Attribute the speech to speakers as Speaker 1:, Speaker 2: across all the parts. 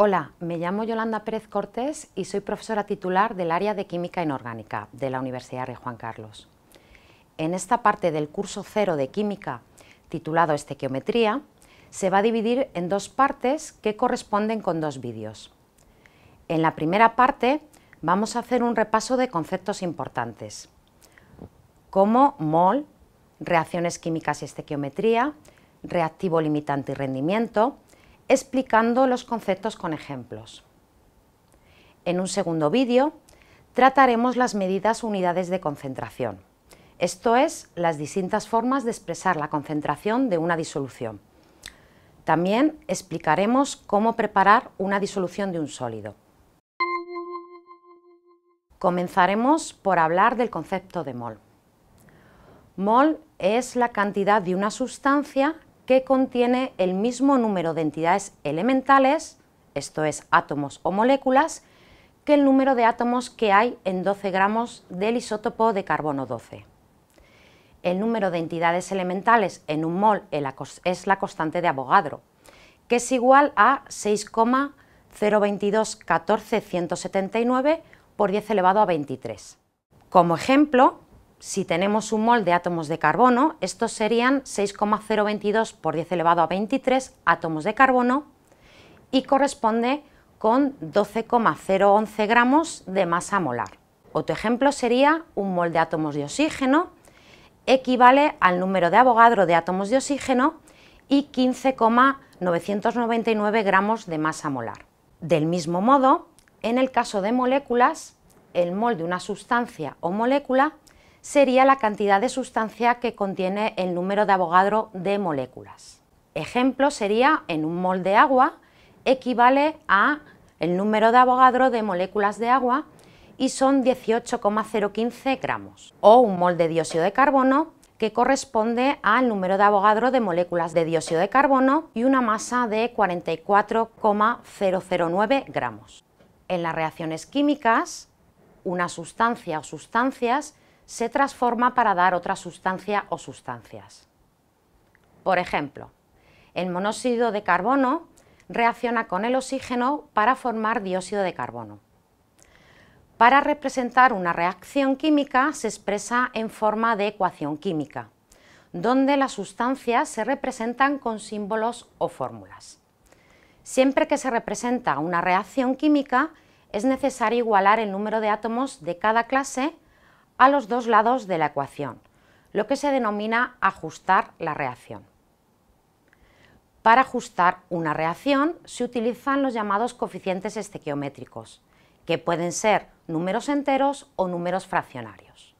Speaker 1: Hola, me llamo Yolanda Pérez Cortés y soy profesora titular del área de Química Inorgánica de la Universidad Rey Juan Carlos. En esta parte del curso cero de Química, titulado Estequiometría, se va a dividir en dos partes que corresponden con dos vídeos. En la primera parte vamos a hacer un repaso de conceptos importantes, como mol, reacciones químicas y estequiometría, reactivo limitante y rendimiento, explicando los conceptos con ejemplos. En un segundo vídeo trataremos las medidas unidades de concentración, esto es, las distintas formas de expresar la concentración de una disolución. También explicaremos cómo preparar una disolución de un sólido. Comenzaremos por hablar del concepto de mol. Mol es la cantidad de una sustancia que contiene el mismo número de entidades elementales, esto es átomos o moléculas, que el número de átomos que hay en 12 gramos del isótopo de carbono 12. El número de entidades elementales en un mol es la constante de Avogadro, que es igual a 6,02214179 por 10 elevado a 23. Como ejemplo, si tenemos un mol de átomos de carbono, estos serían 6,022 por 10 elevado a 23 átomos de carbono y corresponde con 12,011 gramos de masa molar. Otro ejemplo sería un mol de átomos de oxígeno, equivale al número de abogadro de átomos de oxígeno y 15,999 gramos de masa molar. Del mismo modo, en el caso de moléculas, el mol de una sustancia o molécula sería la cantidad de sustancia que contiene el número de Avogadro de moléculas. Ejemplo sería en un mol de agua equivale a el número de Avogadro de moléculas de agua y son 18,015 gramos. O un mol de dióxido de carbono que corresponde al número de Avogadro de moléculas de dióxido de carbono y una masa de 44,009 gramos. En las reacciones químicas, una sustancia o sustancias se transforma para dar otra sustancia o sustancias. Por ejemplo, el monóxido de carbono reacciona con el oxígeno para formar dióxido de carbono. Para representar una reacción química se expresa en forma de ecuación química, donde las sustancias se representan con símbolos o fórmulas. Siempre que se representa una reacción química, es necesario igualar el número de átomos de cada clase a los dos lados de la ecuación, lo que se denomina ajustar la reacción. Para ajustar una reacción se utilizan los llamados coeficientes estequiométricos, que pueden ser números enteros o números fraccionarios.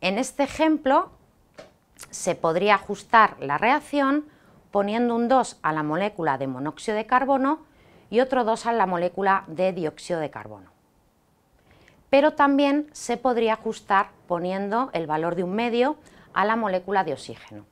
Speaker 1: En este ejemplo se podría ajustar la reacción poniendo un 2 a la molécula de monóxido de carbono y otro 2 a la molécula de dióxido de carbono pero también se podría ajustar poniendo el valor de un medio a la molécula de oxígeno.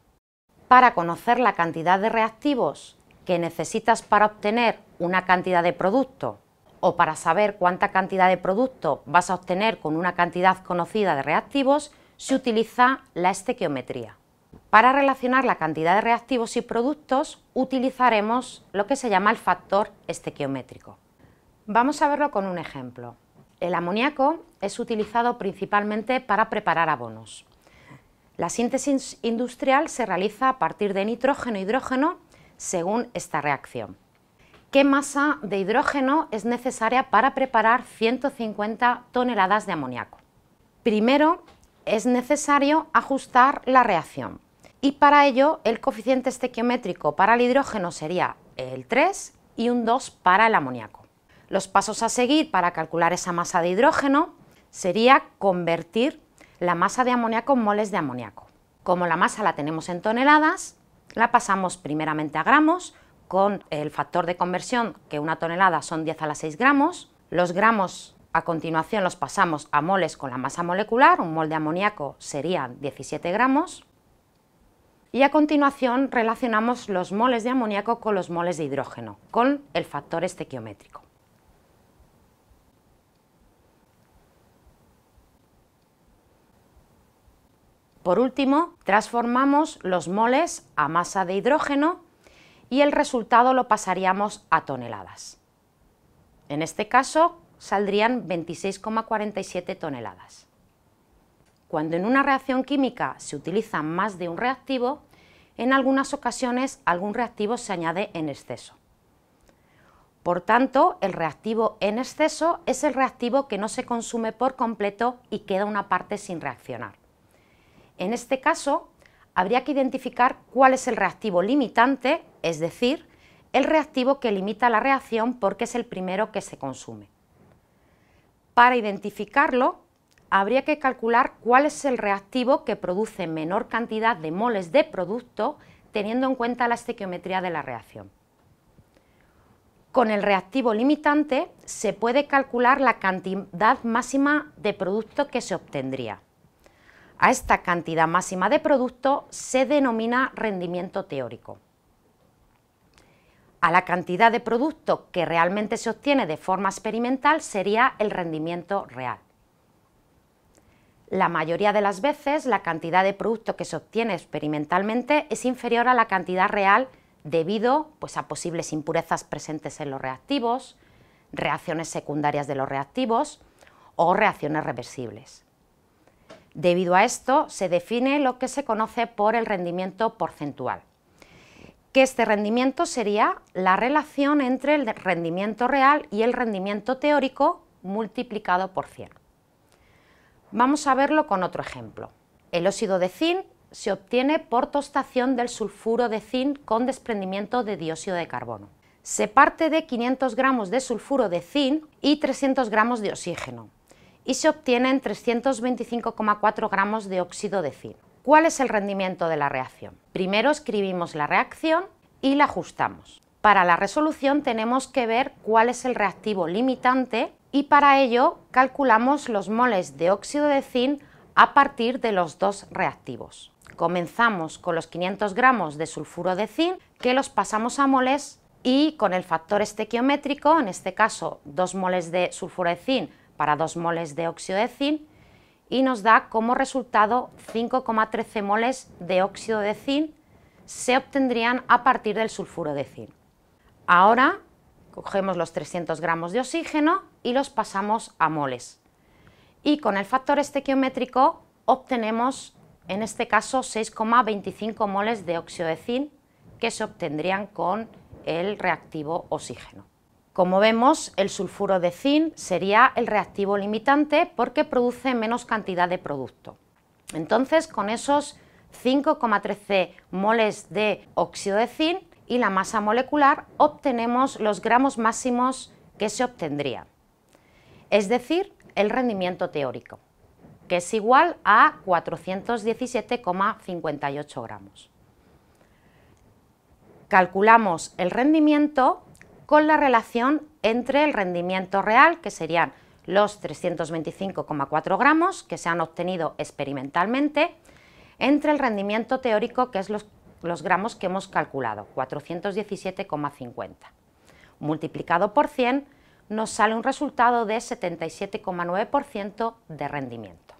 Speaker 1: Para conocer la cantidad de reactivos que necesitas para obtener una cantidad de producto o para saber cuánta cantidad de producto vas a obtener con una cantidad conocida de reactivos, se utiliza la estequiometría. Para relacionar la cantidad de reactivos y productos utilizaremos lo que se llama el factor estequiométrico. Vamos a verlo con un ejemplo. El amoníaco es utilizado principalmente para preparar abonos. La síntesis industrial se realiza a partir de nitrógeno e hidrógeno según esta reacción. ¿Qué masa de hidrógeno es necesaria para preparar 150 toneladas de amoníaco? Primero, es necesario ajustar la reacción y para ello el coeficiente estequiométrico para el hidrógeno sería el 3 y un 2 para el amoníaco. Los pasos a seguir para calcular esa masa de hidrógeno sería convertir la masa de amoníaco en moles de amoníaco. Como la masa la tenemos en toneladas, la pasamos primeramente a gramos con el factor de conversión que una tonelada son 10 a la 6 gramos. Los gramos a continuación los pasamos a moles con la masa molecular, un mol de amoníaco serían 17 gramos. Y a continuación relacionamos los moles de amoníaco con los moles de hidrógeno, con el factor estequiométrico. Por último, transformamos los moles a masa de hidrógeno y el resultado lo pasaríamos a toneladas. En este caso, saldrían 26,47 toneladas. Cuando en una reacción química se utiliza más de un reactivo, en algunas ocasiones algún reactivo se añade en exceso. Por tanto, el reactivo en exceso es el reactivo que no se consume por completo y queda una parte sin reaccionar. En este caso, habría que identificar cuál es el reactivo limitante, es decir, el reactivo que limita la reacción porque es el primero que se consume. Para identificarlo, habría que calcular cuál es el reactivo que produce menor cantidad de moles de producto teniendo en cuenta la estequiometría de la reacción. Con el reactivo limitante se puede calcular la cantidad máxima de producto que se obtendría. A esta cantidad máxima de producto se denomina rendimiento teórico. A la cantidad de producto que realmente se obtiene de forma experimental sería el rendimiento real. La mayoría de las veces la cantidad de producto que se obtiene experimentalmente es inferior a la cantidad real debido pues, a posibles impurezas presentes en los reactivos, reacciones secundarias de los reactivos o reacciones reversibles. Debido a esto, se define lo que se conoce por el rendimiento porcentual, que este rendimiento sería la relación entre el rendimiento real y el rendimiento teórico multiplicado por 100. Vamos a verlo con otro ejemplo. El óxido de zinc se obtiene por tostación del sulfuro de zinc con desprendimiento de dióxido de carbono. Se parte de 500 gramos de sulfuro de zinc y 300 gramos de oxígeno y se obtienen 325,4 gramos de óxido de zinc. ¿Cuál es el rendimiento de la reacción? Primero escribimos la reacción y la ajustamos. Para la resolución tenemos que ver cuál es el reactivo limitante y para ello calculamos los moles de óxido de zinc a partir de los dos reactivos. Comenzamos con los 500 gramos de sulfuro de zinc que los pasamos a moles y con el factor estequiométrico, en este caso 2 moles de sulfuro de zinc para 2 moles de óxido de zinc y nos da como resultado 5,13 moles de óxido de zinc se obtendrían a partir del sulfuro de zinc. Ahora cogemos los 300 gramos de oxígeno y los pasamos a moles. Y con el factor estequiométrico obtenemos, en este caso, 6,25 moles de óxido de zinc que se obtendrían con el reactivo oxígeno. Como vemos, el sulfuro de zinc sería el reactivo limitante porque produce menos cantidad de producto. Entonces, con esos 5,13 moles de óxido de zinc y la masa molecular, obtenemos los gramos máximos que se obtendrían, es decir, el rendimiento teórico, que es igual a 417,58 gramos. Calculamos el rendimiento con la relación entre el rendimiento real, que serían los 325,4 gramos que se han obtenido experimentalmente, entre el rendimiento teórico, que es los, los gramos que hemos calculado, 417,50. Multiplicado por 100, nos sale un resultado de 77,9% de rendimiento.